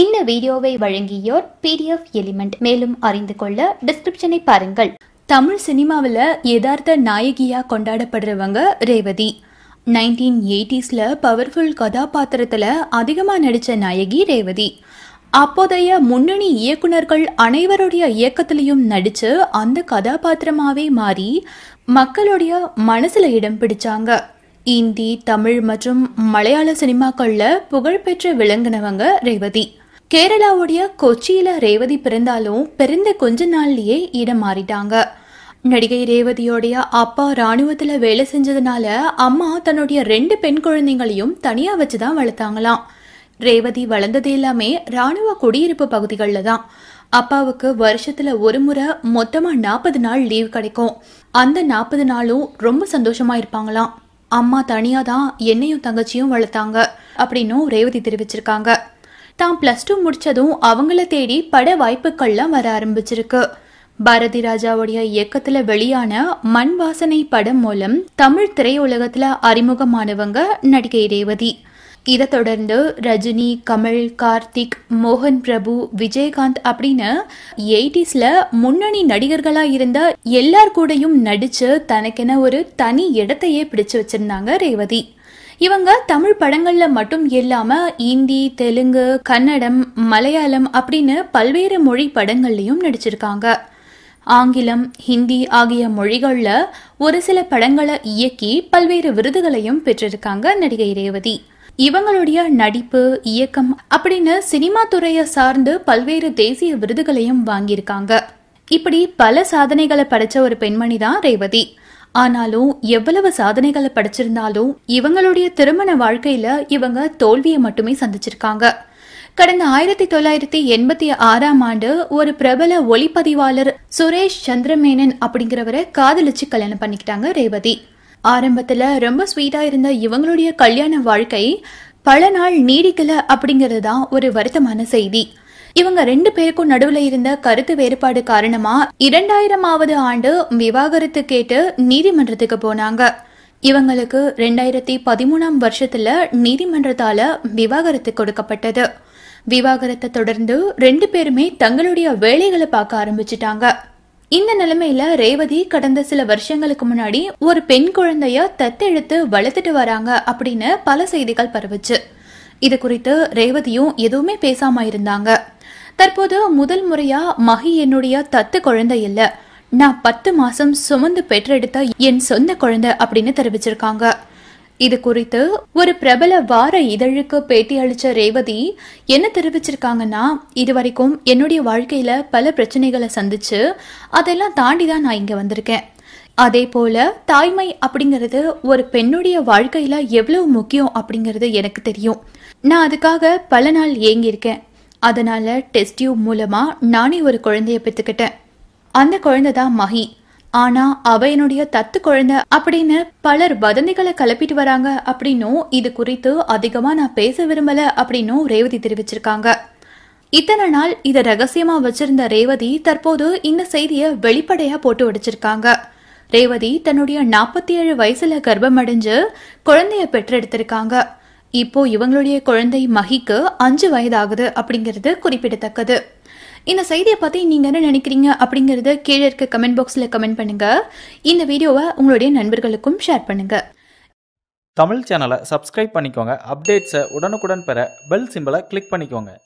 இந்த வீடியோவை வழங்கியோர் பிடிஎஃப் எலிமெண்ட் மேலும் அறிந்து கொள்ள டிஸ்கிரிப்ஷனை பாருங்கள் தமிழ் சினிமாவில் யதார்த்த நாயகியாக கொண்டாடப்படுறவங்க ரேவதி நைன்டீன் எயிட்டிஸில் பவர்ஃபுல் கதாபாத்திரத்தில் அதிகமாக நடித்த நாயகி ரேவதி அப்போதைய முன்னணி இயக்குநர்கள் அனைவருடைய இயக்கத்திலையும் நடித்து அந்த கதாபாத்திரமாகவே மாறி மக்களுடைய மனசில் இடம் பிடிச்சாங்க இந்தி தமிழ் மற்றும் மலையாள சினிமாக்களில் புகழ்பெற்று விளங்கினவங்க ரேவதி கேரளாவுடைய கொச்சியில ரேவதி பிறந்தாலும் பிறந்த கொஞ்ச நாள்லயே இடம் மாறிட்டாங்க நடிகை ரேவதியோடைய அப்பா ராணுவத்துல வேலை செஞ்சதுனால அம்மா தன்னுடைய ரெண்டு பெண் குழந்தைங்களையும் தனியா வச்சுதான் வளர்த்தாங்களாம் ரேவதி வளர்ந்தது எல்லாமே ராணுவ குடியிருப்பு பகுதிகளில் தான் அப்பாவுக்கு வருஷத்துல ஒரு முறை மொத்தமா நாற்பது நாள் லீவ் கிடைக்கும் அந்த நாற்பது நாளும் ரொம்ப சந்தோஷமா இருப்பாங்களாம் அம்மா தனியா தான் என்னையும் தங்கச்சியும் வளர்த்தாங்க அப்படின்னும் ரேவதி தெரிவிச்சிருக்காங்க தான் ப்ளஸ் டூ முடிச்சதும் அவங்கள தேடி பட வாய்ப்புகள்லாம் வர ஆரம்பிச்சிருக்கு பாரதி ராஜாவுடைய இயக்கத்துல வெளியான மண் வாசனை படம் மூலம் தமிழ் திரையுலகத்துல அறிமுகமானவங்க நடிகை ரேவதி இதை தொடர்ந்து ரஜினி கமல் கார்த்திக் மோகன் பிரபு விஜயகாந்த் அப்படின்னு எயிட்டிஸ்ல முன்னணி நடிகர்களாக இருந்த எல்லார் கூடயும் நடித்து தனக்கென ஒரு தனி இடத்தையே பிடிச்சு வச்சிருந்தாங்க ரேவதி இவங்க தமிழ் படங்கள்ல மட்டும் இல்லாம இந்தி தெலுங்கு கன்னடம் மலையாளம் அப்படின்னு பல்வேறு மொழி படங்கள்லயும் நடிச்சிருக்காங்க ஆங்கிலம் ஹிந்தி ஆகிய மொழிகளில் ஒரு சில படங்களை இயக்கி பல்வேறு விருதுகளையும் பெற்றிருக்காங்க நடிகை ரேவதி இவங்களுடைய நடிப்பு இயக்கம் அப்படின்னு சினிமா துறையை சார்ந்து பல்வேறு தேசிய விருதுகளையும் வாங்கியிருக்காங்க இப்படி பல சாதனைகளை படைச்ச ஒரு பெண்மணி தான் ரேவதி ஆனாலும் எவ்வளவு சாதனைகளை படிச்சிருந்தாலும் இவங்களுடைய திருமண வாழ்க்கையில இவங்க தோல்வியை மட்டுமே சந்திச்சிருக்காங்க கடந்த ஆயிரத்தி தொள்ளாயிரத்தி எண்பத்தி ஆறாம் ஆண்டு ஒரு பிரபல ஒளிப்பதிவாளர் சுரேஷ் சந்திரமேனன் அப்படிங்கிறவரை காதலிச்சு கல்யாணம் பண்ணிக்கிட்டாங்க ரேவதி ஆரம்பத்துல ரொம்ப ஸ்வீட்டா இருந்த இவங்களுடைய கல்யாண வாழ்க்கை பல நாள் நீடிக்கல அப்படிங்கிறது தான் ஒரு வருத்தமான செய்தி இவங்க ரெண்டு பேருக்கும் நடுவுல இருந்த கருத்து வேறுபாடு காரணமா இரண்டாயிரமாவது ஆண்டு விவாகரத்து கேட்டு நீதிமன்றத்துக்கு போனாங்க இவங்களுக்கு ரெண்டாயிரத்தி பதிமூணாம் வருஷத்துல நீதிமன்றத்தால விவாகரத்து கொடுக்கப்பட்டது விவாகரத்தை தொடர்ந்து ரெண்டு பேருமே தங்களுடைய வேலைகளை பார்க்க ஆரம்பிச்சிட்டாங்க இந்த நிலைமையில ரேவதி கடந்த சில வருஷங்களுக்கு முன்னாடி ஒரு பெண் குழந்தைய தத்தெடுத்து வளர்த்துட்டு வராங்க அப்படின்னு பல செய்திகள் பரவுச்சு இது குறித்து ரேவதியும் எதுவுமே பேசாம இருந்தாங்க தற்போது முதல் முறையா மகி என்னுடைய தத்து குழந்தை இல்லை நான் பத்து மாசம் சுமந்து பெற்றெடுத்த என் சொந்த குழந்தை அப்படின்னு தெரிவிச்சிருக்காங்க இது குறித்து ஒரு பிரபல வார இதழுக்கு பேட்டி அளித்த ரேவதி என்ன தெரிவிச்சிருக்காங்கன்னா இது வரைக்கும் என்னுடைய வாழ்க்கையில பல பிரச்சனைகளை சந்திச்சு அதெல்லாம் தாண்டி தான் நான் இங்க வந்திருக்கேன் அதே போல தாய்மை அப்படிங்கிறது ஒரு பெண்ணுடைய வாழ்க்கையில எவ்வளவு முக்கியம் அப்படிங்கிறது எனக்கு தெரியும் நான் அதுக்காக பல நாள் ஏங்கியிருக்கேன் அதனால் டெஸ்ட் டியூப் மூலமாக நானே ஒரு குழந்தைய பெற்றுக்கிட்டேன் அந்த குழந்தை தான் மகி ஆனால் அவ என்னுடைய தத்து குழந்தை அப்படின்னு பலர் வதந்திகளை கலப்பிட்டு வராங்க அப்படின்னும் இது குறித்து அதிகமாக நான் பேச விரும்பலை அப்படின்னும் ரேவதி தெரிவிச்சிருக்காங்க இத்தனை நாள் இதை ரகசியமாக வச்சிருந்த ரேவதி தற்போது இந்த செய்தியை வெளிப்படையாக போட்டு வடிச்சிருக்காங்க ரேவதி தன்னுடைய நாற்பத்தி ஏழு வயசுல கர்ப்பமடைஞ்சு குழந்தைய பெற்றெடுத்திருக்காங்க இப்போ இவங்களுடைய குழந்தை மஹிக்கு அஞ்சு வயதாகுது அப்படிங்கிறது குறிப்பிடத்தக்கது இந்த செய்தியை பற்றி நீங்கள் என்ன நினைக்கிறீங்க அப்படிங்கறத கீழே இருக்க கமெண்ட் பாக்ஸில் கமெண்ட் பண்ணுங்கள் இந்த வீடியோவை உங்களுடைய நண்பர்களுக்கும் ஷேர் பண்ணுங்கள் தமிழ் சேனலை சப்ஸ்கிரைப் பண்ணிக்கோங்க அப்டேட்ஸை உடனுக்குடன் பெற பெல் சிம்பிளை கிளிக் பண்ணிக்கோங்க